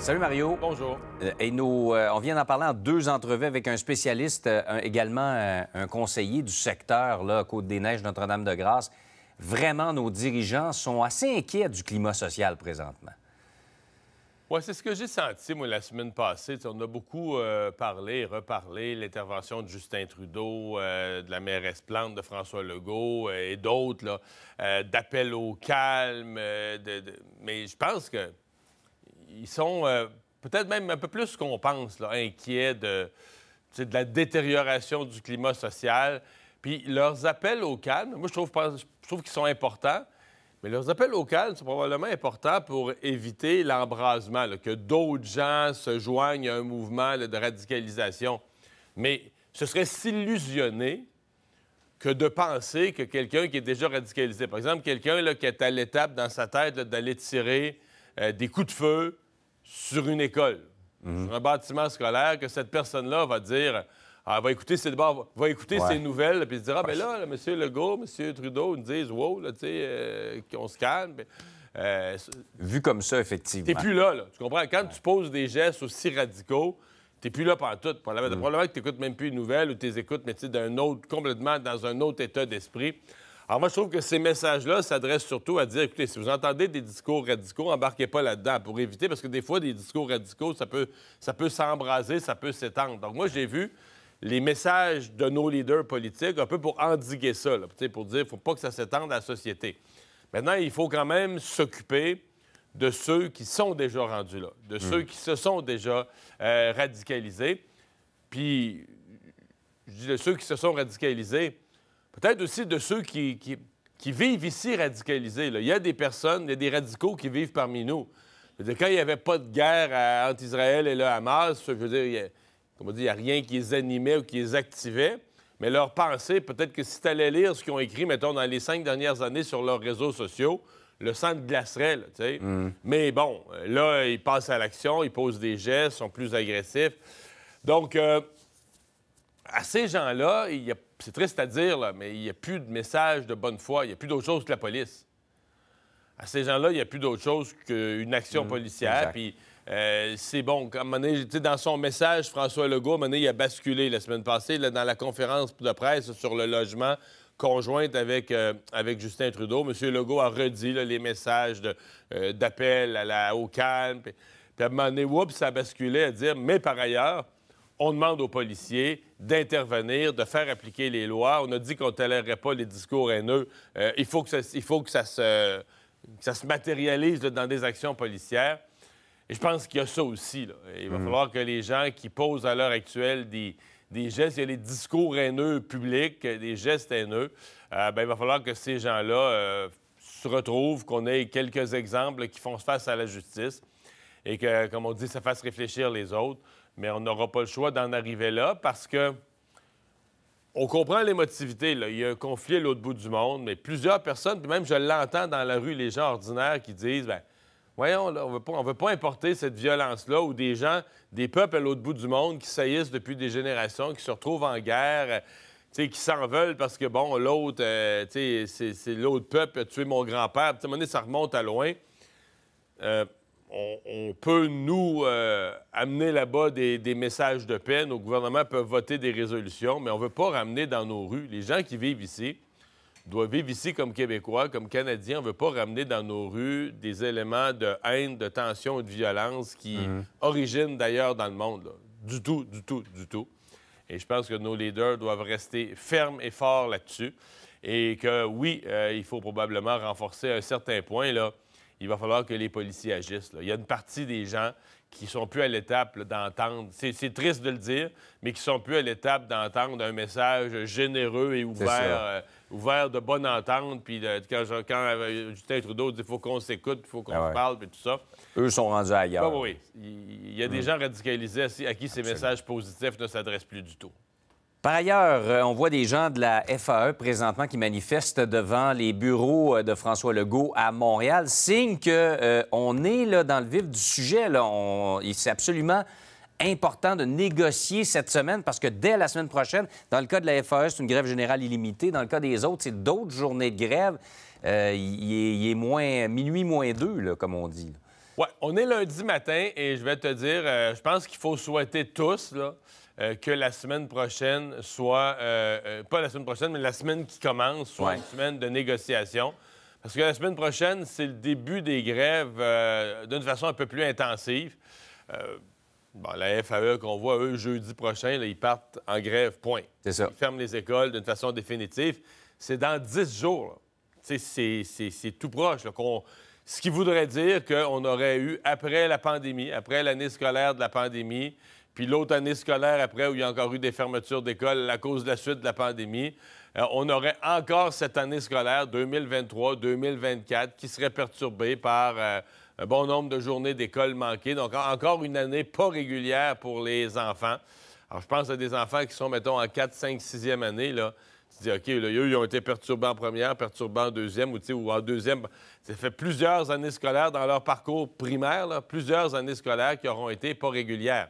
Salut Mario. Bonjour. Euh, et nous, euh, on vient d'en parler en deux entrevues avec un spécialiste, euh, également un conseiller du secteur, là, Côte-des-Neiges, Notre-Dame-de-Grâce. Vraiment, nos dirigeants sont assez inquiets du climat social présentement. Oui, c'est ce que j'ai senti, moi, la semaine passée. on a beaucoup parlé reparlé l'intervention de Justin Trudeau, de la mairesse Plante, de François Legault et d'autres, d'appel au calme. Mais je pense que ils sont euh, peut-être même un peu plus qu'on pense, inquiets de, la détérioration du climat social. Puis leurs appels au calme, moi je trouve, qu'ils sont importants, mais leurs appels au calme sont probablement importants pour éviter l'embrasement, que d'autres gens se joignent à un mouvement de radicalisation. Mais ce serait s'illusionner que de penser que quelqu'un qui est déjà radicalisé, par exemple, quelqu'un qui est à l'étape dans sa tête d'aller tirer euh, des coups de feu sur une école, mhm. sur un bâtiment scolaire, que cette personne-là va dire ah, va écouter ses va écouter ses nouvelles, puis se dire Ah, ben là, M. Legault, M. Trudeau nous disent Wow, là, tu sais, euh, qu'on se calme. Ben, euh, Vu comme ça, effectivement. T'es plus là, là. Tu comprends? Quand tu poses des gestes aussi radicaux, t'es plus là pendant tout. Le problème, mhm. probablement que t'écoutes même plus les nouvelles ou t'es écoutes, mais tu sais, d'un autre, complètement dans un autre état d'esprit. Alors moi, je trouve que ces messages-là s'adressent surtout à dire, écoutez, si vous entendez des discours radicaux, embarquez pas là-dedans pour éviter, parce que des fois, des discours radicaux, ça peut, ça peut s'embraser, ça peut s'étendre. Donc moi, j'ai vu les messages de nos leaders politiques un peu pour endiguer ça, pour dire, faut pas que ça s'étende à la société. Maintenant, il faut quand même s'occuper de ceux qui sont déjà rendus là, de ceux hmm. qui se sont déjà euh, radicalisés. Puis, je dis de ceux qui se sont radicalisés, peut-être aussi de ceux qui, vivent ici radicalisés. Il y a des personnes, il y a des radicaux qui vivent parmi nous. quand il n'y avait pas de guerre entre Israël et le Hamas, je veux dire, il n'y a rien qui les animait ou qui les activait. Mais leur pensée, peut-être que si tu allais lire ce qu'ils ont écrit, mettons, dans les cinq dernières années sur leurs réseaux sociaux, le sang te glacerait, tu sais. Mm. Mais bon, là, ils passent à l'action, ils posent des gestes, sont plus agressifs. Donc, euh, à ces gens-là, c'est triste à dire, mais il n'y a plus de message de bonne foi, il n'y a plus d'autre chose que la police. À ces gens-là, il n'y a plus d'autre chose qu'une action mmh, policière. Puis euh, c'est bon, comme dans son message, François Legault, à un donné, il a basculé la semaine passée dans la conférence de presse sur le logement conjointe avec, euh, Justin Trudeau. M. Legault a redit les messages euh, d'appel au calme. Puis, à un moment donné, ça a basculé à dire, mais par ailleurs, on demande aux policiers d'intervenir, de faire appliquer les lois. On a dit qu'on ne tolérerait pas les discours haineux. Euh, il faut, que ça, il faut que ça, se, matérialise dans des actions policières. Et je pense qu'il y a ça aussi. Il va mmh. falloir que les gens qui posent à l'heure actuelle des, gestes, il y a les discours haineux publics, des gestes haineux, euh, ben, il va falloir que ces gens-là euh, se retrouvent, qu'on ait quelques exemples qui font face à la justice et que, comme on dit, ça fasse réfléchir les autres mais on n'aura pas le choix d'en arriver là parce que on comprend l'émotivité. Il y a un conflit à l'autre bout du monde, mais plusieurs personnes, puis même je l'entends dans la rue, les gens ordinaires qui disent ben, Voyons, on ne veut pas importer cette violence-là où des gens, des peuples à l'autre bout du monde qui saillissent depuis des générations, qui se retrouvent en guerre, qui s'en veulent parce que, bon, l'autre, euh, c'est l'autre peuple a tué mon grand-père. ça remonte à loin. Euh, on, peut, nous, euh, amener là-bas des, messages de peine. Nos gouvernements peuvent voter des résolutions, mais on ne veut pas ramener dans nos rues les gens qui vivent ici doivent vivre ici comme Québécois, comme Canadiens. On ne veut pas ramener dans nos rues des éléments de haine, de tension et de violence qui mhm. originent d'ailleurs dans le monde. Du tout, du tout, du tout. Et je pense que nos leaders doivent rester fermes et forts là-dessus. Et que oui, euh, il faut probablement renforcer un certain point, là, il va falloir que les policiers agissent. Il y a une partie des gens qui sont plus à l'étape d'entendre, c'est triste de le dire, mais qui sont plus à l'étape d'entendre un message généreux et ouvert, euh, ouvert de bonne entente. Puis euh, quand, quand, euh, Justin Trudeau dit qu'il faut qu'on s'écoute, il faut qu'on ah parle, puis tout ça. Eux sont rendus ailleurs. Ah oui, il y a des mm. gens radicalisés à qui ces messages positifs ne s'adressent plus du tout. Par ailleurs, euh, on voit des gens de la FAE présentement qui manifestent devant les bureaux euh, de François Legault à Montréal. Signe qu'on euh, est là, dans le vif du sujet. C'est absolument important de négocier cette semaine parce que dès la semaine prochaine, dans le cas de la FAE, c'est une grève générale illimitée. Dans le cas des autres, c'est d'autres journées de grève. Il est, moins minuit moins deux, comme on dit. Oui, on est lundi matin et je vais te dire, euh, je pense qu'il faut souhaiter tous euh, que la semaine prochaine soit, euh, pas la semaine prochaine, mais la semaine qui commence soit une semaine de négociation. Parce que la semaine prochaine, c'est le début des grèves d'une façon un peu plus intensive. la FAE qu'on voit, eux, jeudi prochain, ils partent en grève, point. C'est Ils ferment les écoles d'une façon définitive. C'est dans 10 jours. C'est tout proche. qu'on... Ce qui voudrait dire qu'on aurait eu, après la pandémie, après l'année scolaire de la pandémie, puis l'autre année scolaire après où il y a encore eu des fermetures d'écoles à cause de la suite de la pandémie, euh, on aurait encore cette année scolaire 2023-2024 qui serait perturbée par euh, un bon nombre de journées d'école manquées. Donc encore une année pas régulière pour les enfants. Alors je pense à des enfants qui sont, mettons, en 4, 5, 6e année. Là. Tu dis, OK, eux, ils ont été perturbants en première, perturbants en deuxième, ou, ou en deuxième. Ça fait plusieurs années scolaires dans leur parcours primaire, plusieurs années scolaires qui auront été pas régulières.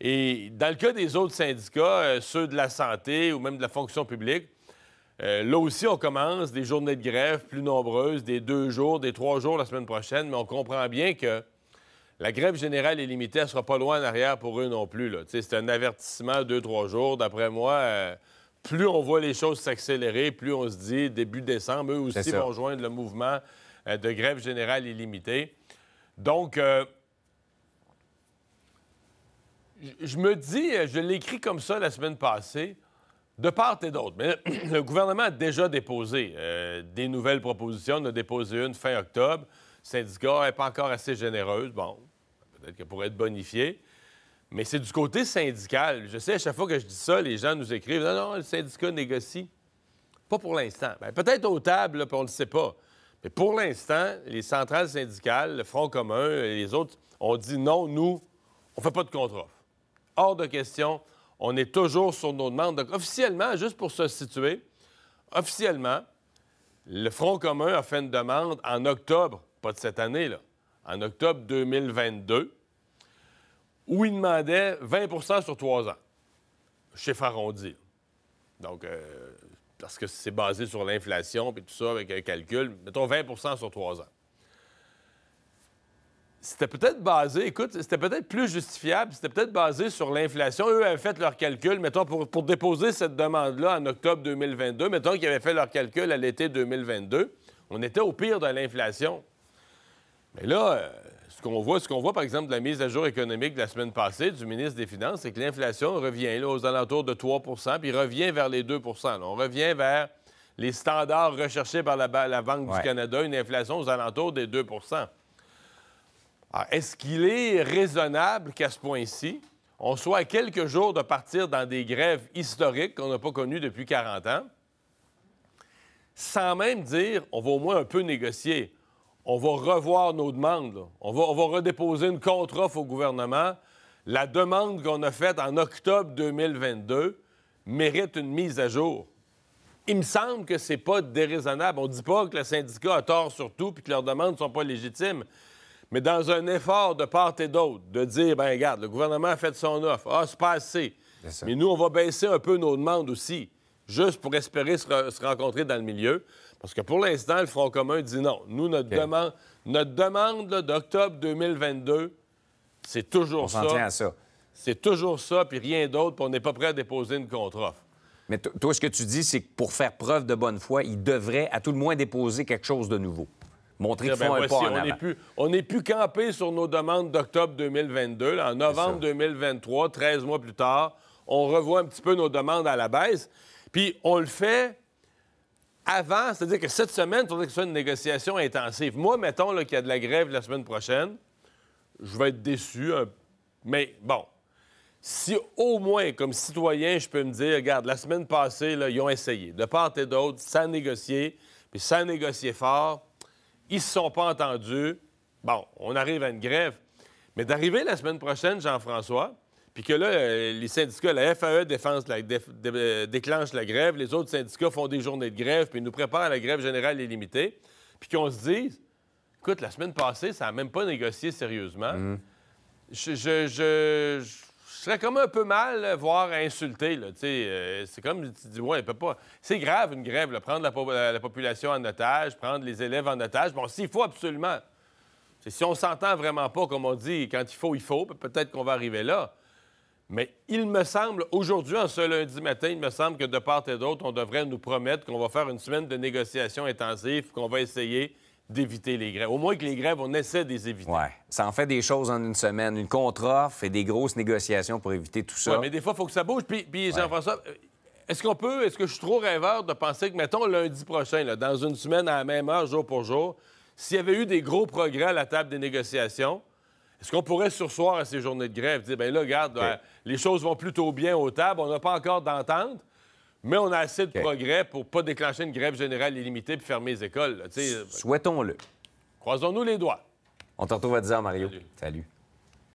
Et dans le cas des autres syndicats, euh, ceux de la santé ou même de la fonction publique, euh, là aussi, on commence des journées de grève plus nombreuses, des deux jours, des trois jours la semaine prochaine, mais on comprend bien que la grève générale est limitée, elle ne sera pas loin en arrière pour eux non plus. C'est un avertissement deux, trois jours. D'après moi, euh, plus on voit les choses s'accélérer, plus on se dit, début décembre, eux aussi vont joindre le mouvement euh, de grève générale illimitée. Donc, euh, je me dis, euh, je l'ai écrit comme ça la semaine passée, de part et d'autre. Mais le gouvernement a déjà déposé des nouvelles propositions. On a déposé une fin octobre. Le syndicat n'est pas encore assez généreuse. Bon, peut-être qu'elle pourrait être bonifiée. Mais c'est du côté syndical. Je sais, à chaque fois que je dis ça, les gens nous écrivent Non, non, le syndicat négocie. Pas pour l'instant. Ben, peut-être aux tables, on ne le sait pas. Mais pour l'instant, les centrales syndicales, le Front commun et les autres, ont dit non, nous, on ne fait pas de contre-offre. Hors de question, on est toujours sur nos demandes. Donc, officiellement, juste pour se situer, officiellement, le Front commun a fait une demande en octobre, pas de cette année, là, en octobre 2022 où ils demandaient 20 sur trois ans, chiffre arrondi. Donc, euh, parce que c'est basé sur l'inflation puis tout ça avec un calcul, mettons 20 sur trois ans. C'était peut-être basé, écoute, c'était peut-être plus justifiable, c'était peut-être basé sur l'inflation. Eux avaient fait leur calcul, mettons, pour, déposer cette demande-là en octobre 2022, mettons qu'ils avaient fait leur calcul à l'été 2022. On était au pire de l'inflation. Mais là, euh, ce qu'on voit, ce voit, par exemple, de la mise à jour économique de la semaine passée du ministre des Finances, c'est que l'inflation revient là, aux alentours de 3 puis revient vers les 2 On revient vers les standards recherchés par la, Banque du Canada, une inflation aux alentours des 2 Est-ce qu'il est raisonnable qu'à ce point-ci, on soit à quelques jours de partir dans des grèves historiques qu'on n'a pas connues depuis 40 ans, sans même dire on va au moins un peu négocier? on va revoir nos demandes. On, va, redéposer une contre-offre au gouvernement. La demande qu'on a faite en octobre 2022 mérite une mise à jour. Il me semble que c'est pas déraisonnable. On dit pas que le syndicat a tort sur tout puis que leurs demandes sont pas légitimes. Mais dans un effort de part et d'autre, de dire, ben regarde, le gouvernement a fait son offre. Ah, c'est pas assez. Mais nous, on va baisser un peu nos demandes aussi, juste pour espérer se rencontrer dans le milieu. Parce que pour l'instant, le Front commun dit non. Nous, notre demande, notre demande d'octobre 2022, c'est toujours ça. On s'en tient à ça. C'est toujours ça, puis rien d'autre, puis on n'est pas prêt à déposer une contre-offre. Mais toi, ce que tu dis, c'est que pour faire preuve de bonne foi, ils devraient à tout le moins déposer quelque chose de nouveau. Montrer qu'ils eh font un pas en on avant. plus, on n'est plus campé sur nos demandes d'octobre 2022. En novembre 2023, 13 mois plus tard, on revoit un petit peu nos demandes à la baisse. Puis on le fait avant, c'est-à-dire que cette semaine, il faudrait que ce soit une négociation intensive. Moi, mettons qu'il y a de la grève la semaine prochaine, je vais être déçu. Euh, mais bon, si au moins, comme citoyen, je peux me dire, regarde, la semaine passée, ils ont essayé, de part et d'autre, sans négocier, puis sans négocier fort, ils ne se sont pas entendus. Bon, on arrive à une grève. Mais d'arriver la semaine prochaine, Jean-François, puis que là, euh, les syndicats, la FAE défense euh, déclenche la grève, les autres syndicats font des journées de grève, puis nous préparent à la grève générale illimitée. Puis qu'on se dise, écoute, la semaine passée, ça n'a même pas négocié sérieusement. Mhm. Je, je, serais comme un peu mal, euh, voire insulté. sais. c'est comme tu dis, ouais, peut pas. C'est grave une grève, prendre la, population en otage, prendre les élèves en otage. Bon, s'il faut absolument. si on s'entend vraiment pas, comme on dit, quand il faut, il faut, peut-être qu'on va arriver là. Mais il me semble, aujourd'hui, en ce lundi matin, il me semble que de part et d'autre, on devrait nous promettre qu'on va faire une semaine de négociations intensives, qu'on va essayer d'éviter les grèves. Au moins que les grèves, on essaie de les éviter. Oui. Ça en fait des choses en une semaine. Une contre-offre et des grosses négociations pour éviter tout ça. Oui, mais des fois, il faut que ça bouge. Puis, Jean-François, euh, est-ce qu'on peut, est-ce que je suis trop rêveur de penser que, mettons, lundi prochain, dans une semaine à la même heure, jour pour jour, s'il y avait eu des gros progrès à la table des négociations, est-ce qu'on pourrait sursoir à ces journées de grève, dire, ben là, regarde, euh, les choses vont plutôt bien aux tables, on n'a pas encore d'entente, mais on a assez de progrès pour ne pas déclencher une grève générale illimitée puis fermer les écoles. Souhaitons-le. Croisons-nous les doigts. On te retrouve à 10 Mario. Salut.